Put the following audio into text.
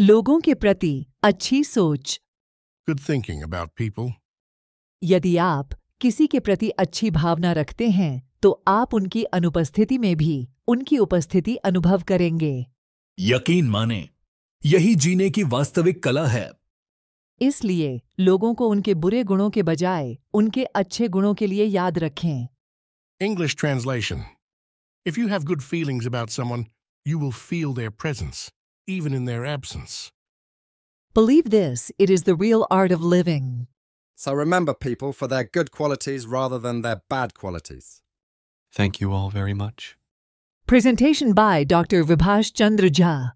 लोगों के प्रति अच्छी सोच गुड थिंकिंग अबाउट पीपल यदि आप किसी के प्रति अच्छी भावना रखते हैं तो आप उनकी अनुपस्थिति में भी उनकी उपस्थिति अनुभव करेंगे यकीन माने यही जीने की वास्तविक कला है इसलिए लोगों को उनके बुरे गुणों के बजाय उनके अच्छे गुणों के लिए याद रखें English translation if you have good feelings about someone you will feel their presence even in their absence. Believe this, it is the real art of living. So remember people for their good qualities rather than their bad qualities. Thank you all very much. Presentation by Dr. Vipash Chandra Jha.